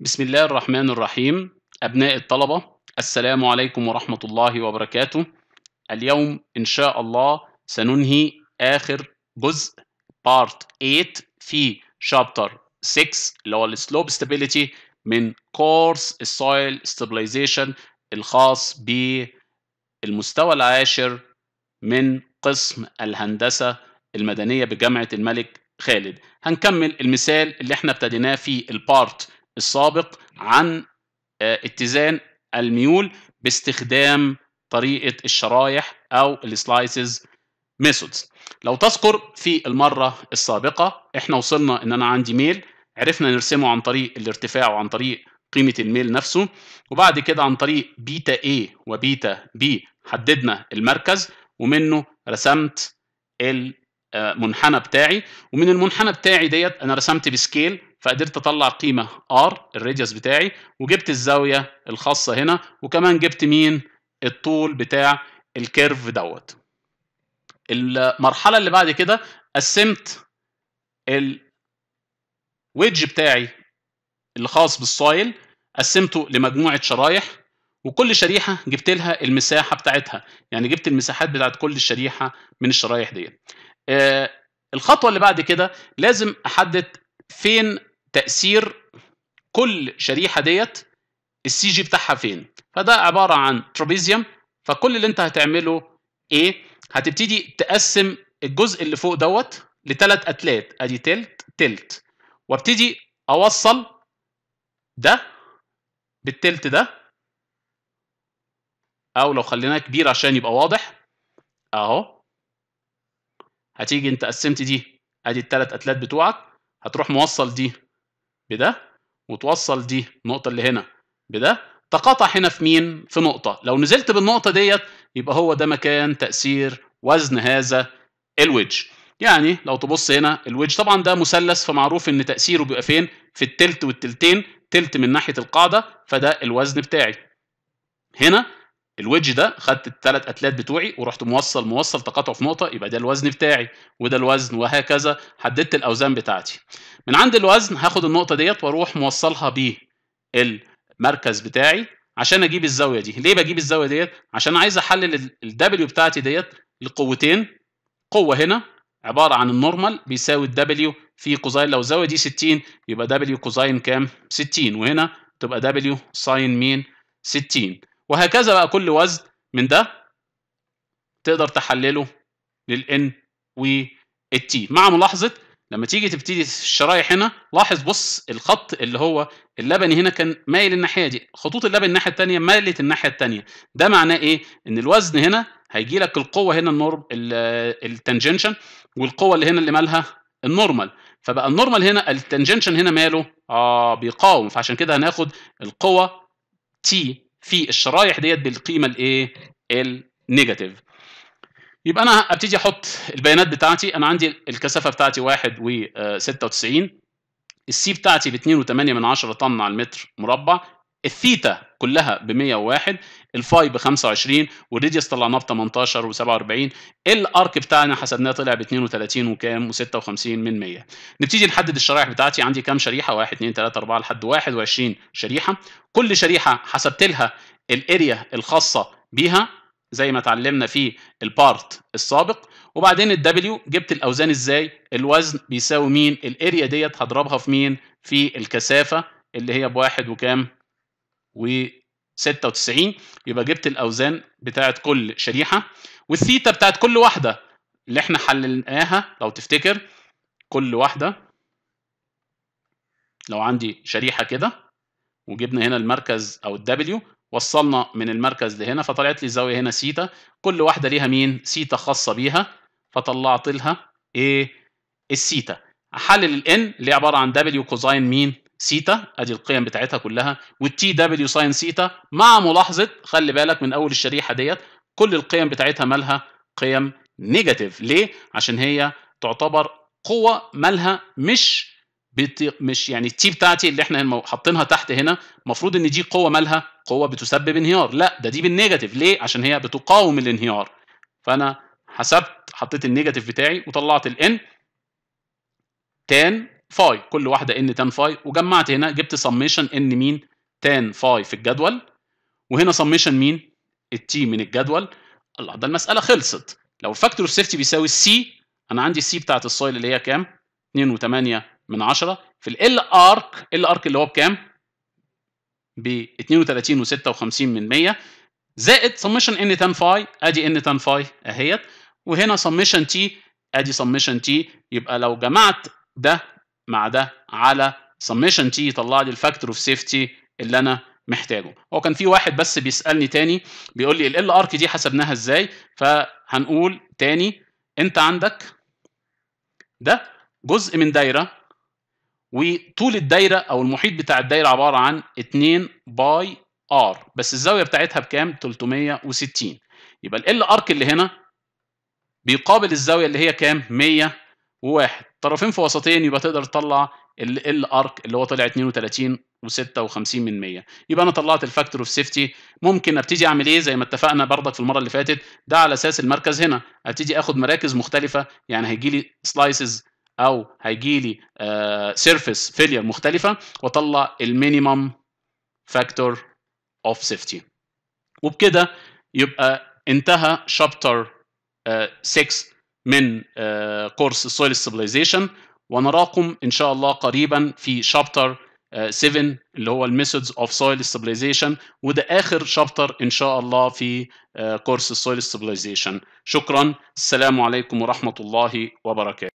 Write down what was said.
بسم الله الرحمن الرحيم أبناء الطلبة السلام عليكم ورحمة الله وبركاته اليوم إن شاء الله سننهي آخر جزء Part 8 في Chapter 6 اللي هو السلوب ستابيليتي من كورس السويل ستابلايزيشن الخاص بالمستوى العاشر من قسم الهندسة المدنية بجامعة الملك خالد هنكمل المثال اللي احنا ابتديناه في البارت السابق عن آه، اتزان الميول باستخدام طريقه الشرايح او السلايسز ميثودز لو تذكر في المره السابقه احنا وصلنا ان انا عندي ميل عرفنا نرسمه عن طريق الارتفاع وعن طريق قيمه الميل نفسه وبعد كده عن طريق بيتا A وبيتا B حددنا المركز ومنه رسمت آه، المنحنى بتاعي ومن المنحنى بتاعي ديت انا رسمت بسكيل فقدرت اطلع قيمه ار الريديوس بتاعي وجبت الزاويه الخاصه هنا وكمان جبت مين الطول بتاع الكيرف دوت المرحله اللي بعد كده قسمت الويدج بتاعي اللي خاص بالصايل قسمته لمجموعه شرايح وكل شريحه جبت لها المساحه بتاعتها يعني جبت المساحات بتاعت كل شريحه من الشرايح ديت آه الخطوه اللي بعد كده لازم احدد فين تاثير كل شريحه ديت السي جي بتاعها فين فده عباره عن ترابيزيوم فكل اللي انت هتعمله ايه هتبتدي تقسم الجزء اللي فوق دوت لثلاث اتلات ادي تلت تلت وابتدي اوصل ده بالتلت ده او لو خليناه كبير عشان يبقى واضح اهو هتيجي انت قسمت دي ادي الثلاث اتلات بتوعك هتروح موصل دي بده وتوصل دي النقطه اللي هنا بده تقاطع هنا في مين في نقطه لو نزلت بالنقطه ديت يبقى هو ده مكان تاثير وزن هذا الوجه يعني لو تبص هنا الوجه طبعا ده مثلث فمعروف ان تاثيره بيبقى فين في التلت والتلتين تلت من ناحيه القاعده فده الوزن بتاعي هنا الوجه ده خدت الثلاث اتلات بتوعي ورحت موصل موصل تقاطع في نقطه يبقى ده الوزن بتاعي وده الوزن وهكذا حددت الاوزان بتاعتي من عند الوزن هاخد النقطه ديت واروح موصلها بالمركز بتاعي عشان اجيب الزاويه دي ليه بجيب الزاويه ديت عشان عايز احلل الدبليو بتاعتي ديت لقوتين قوه هنا عباره عن النورمال بيساوي الدبليو في كوزاين لو الزاويه دي 60 يبقى دبليو كوزاين كام 60 وهنا تبقى دبليو ساين مين 60 وهكذا بقى كل وزن من ده تقدر تحلله للان والتي مع ملاحظه لما تيجي تبتدي الشرايح هنا لاحظ بص الخط اللي هو اللبني هنا كان مايل الناحيه دي خطوط اللبن الناحيه الثانيه مالت الناحيه الثانيه ده معناه ايه ان الوزن هنا هيجي لك القوه هنا النور التنجنشن والقوه اللي هنا اللي مالها النورمال فبقى النورمال هنا التنجنشن هنا ماله اه بيقاوم فعشان كده هناخد القوه تي في الشرايح ديت بالقيمه الايه النيجاتيف يبقى انا ابتدي احط البيانات بتاعتي انا عندي الكثافه بتاعتي 1 و 96 السي بتاعتي ب 2.8 طن على المتر مربع الثيتا كلها ب 101 الفاي ب 25 والريديوس طلعناه ب 18 و47 الارك بتاعنا حسبناه طلع ب 32 وكام و56 من 100 نبتدي نحدد الشرايح بتاعتي عندي كام شريحه 1 2 3 4 لحد 21 شريحه كل شريحه حسبت لها الاريا الخاصه بيها زي ما اتعلمنا في البارت السابق وبعدين الدبليو جبت الاوزان ازاي الوزن بيساوي مين الاريا ديت هضربها في مين في الكثافه اللي هي بواحد وكام و 96 يبقى جبت الاوزان بتاعه كل شريحه والثيتا بتاعه كل واحده اللي احنا حللناها لو تفتكر كل واحده لو عندي شريحه كده وجبنا هنا المركز او الدبليو وصلنا من المركز لهنا فطلعت لي الزاويه هنا سيتا كل واحده ليها مين سيتا خاصه بيها فطلعت لها ايه السيتا احلل الان اللي هي عباره عن دبليو كوزاين مين سيتا ادي القيم بتاعتها كلها والتي دبليو ساين سيتا مع ملاحظه خلي بالك من اول الشريحه ديت كل القيم بتاعتها مالها قيم نيجاتيف ليه عشان هي تعتبر قوه مالها مش بت... مش يعني التي بتاعتي اللي احنا حاطينها تحت هنا المفروض ان دي قوه مالها قوه بتسبب انهيار لا ده دي بالنيجاتيف ليه عشان هي بتقاوم الانهيار فانا حسبت حطيت النيجاتيف بتاعي وطلعت الان تان فاي كل واحده ان تان فاي وجمعت هنا جبت سميشن ان مين تان فاي في الجدول وهنا سميشن مين التي من الجدول الله ده المساله خلصت لو الفاكتور سيفتي بيساوي السي انا عندي السي بتاعت السويل اللي هي كام 2.8 من عشرة في ال ارك ال ارك اللي هو بكام ب 32 و56 من 100 زائد سميشن ان تان فاي ادي ان تان فاي اهيت وهنا سميشن تي ادي سميشن تي يبقى لو جمعت ده مع ده على سميشن تي يطلع لي الفاكتور اوف سيفتي اللي انا محتاجه هو كان في واحد بس بيسالني تاني بيقول لي ال ارك دي حسبناها ازاي فهنقول تاني انت عندك ده جزء من دايره وطول الدايره او المحيط بتاع الدايره عباره عن 2 باي ار بس الزاويه بتاعتها بكام 360 يبقى ال ارك اللي هنا بيقابل الزاويه اللي هي كام 100 وواحد طرفين في وسطين يبقى تقدر تطلع ال ارك اللي هو طلع 32 و56 من 100 يبقى انا طلعت الفاكتور اوف سيفتي ممكن ابتدي اعمل ايه زي ما اتفقنا برضك في المره اللي فاتت ده على اساس المركز هنا ابتدي اخد مراكز مختلفه يعني هيجي لي سلايسز او هيجي لي سيرفيس آه، فيلير مختلفه واطلع المينيمم فاكتور اوف سيفتي وبكده يبقى انتهى شابتر آه، 6 من كورس سويل ستابلايزيشن ونراكم ان شاء الله قريبا في شابتر آه، 7 اللي هو الميثودز اوف سويل ستابلايزيشن وده اخر شابتر ان شاء الله في كورس آه، Soil ستابلايزيشن شكرا السلام عليكم ورحمه الله وبركاته